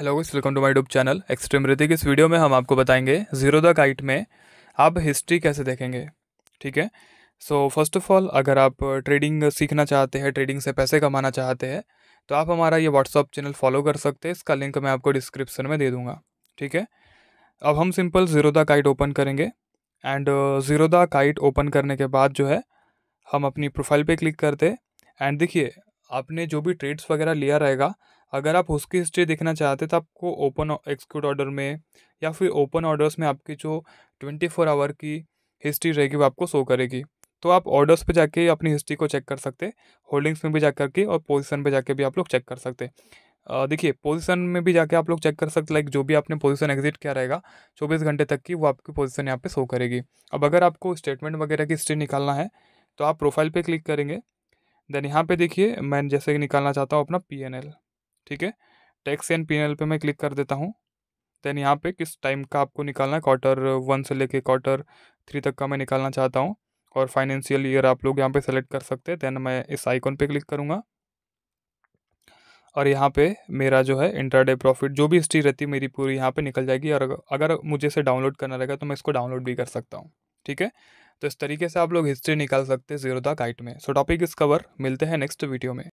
hello guys welcome to my dub channel extreme Hrithik इस video में हम आपको बताएंगे जीरो द काइट में आप हिस्ट्री कैसे देखेंगे ठीक है सो फर्स्ट ऑफ ऑल अगर आप ट्रेडिंग सीखना चाहते हैं ट्रेडिंग से पैसे कमाना चाहते हैं तो आप हमारा ये व्हाट्सअप चैनल फॉलो कर सकते हैं इसका लिंक मैं आपको डिस्क्रिप्सन में दे दूँगा ठीक है अब हम simple Zerodha Kite open करेंगे and Zerodha Kite open करने के बाद जो है हम अपनी प्रोफाइल पर क्लिक करते एंड देखिए आपने जो भी ट्रेड्स वगैरह लिया रहेगा अगर आप उसकी हिस्ट्री देखना चाहते तो आपको ओपन एक्सक्यूट ऑर्डर में या फिर ओपन ऑर्डर्स में आपकी जो ट्वेंटी फोर आवर की हिस्ट्री रहेगी वो आपको शो करेगी तो आप ऑर्डर्स पे जाके अपनी हिस्ट्री को चेक कर सकते होल्डिंग्स में भी जा करके और पोजीशन पे जाके भी आप लोग चेक कर सकते देखिए पोजीशन में भी जाके आप लोग चेक कर सकते लाइक जो भी आपने पोजीशन एग्जिट किया रहेगा चौबीस घंटे तक की वो आपकी पोजीशन यहाँ पे शो करेगी अब अगर आपको स्टेटमेंट वगैरह की हिस्ट्री निकालना है तो आप प्रोफाइल पर क्लिक करेंगे देन यहाँ पे देखिए मैं जैसे कि निकालना चाहता हूँ अपना पी ठीक है टैक्स एंड पी पे मैं क्लिक कर देता हूँ देन यहाँ पे किस टाइम का आपको निकालना है क्वार्टर वन से लेके क्वार्टर थ्री तक का मैं निकालना चाहता हूँ और फाइनेंशियल ईयर आप लोग यहाँ पे सेलेक्ट कर सकते हैं देन मैं इस आइकॉन पे क्लिक करूँगा और यहाँ पे मेरा जो है इंटरडे प्रॉफिट जो भी हिस्ट्री रहती है मेरी पूरी यहाँ पे निकल जाएगी और अगर मुझे इसे डाउनलोड करना रहेगा तो मैं इसको डाउनलोड भी कर सकता हूँ ठीक है तो इस तरीके से आप लोग हिस्ट्री निकाल सकते हैं जीरो द गाइड में सो टॉपिक इस कवर मिलते हैं नेक्स्ट वीडियो में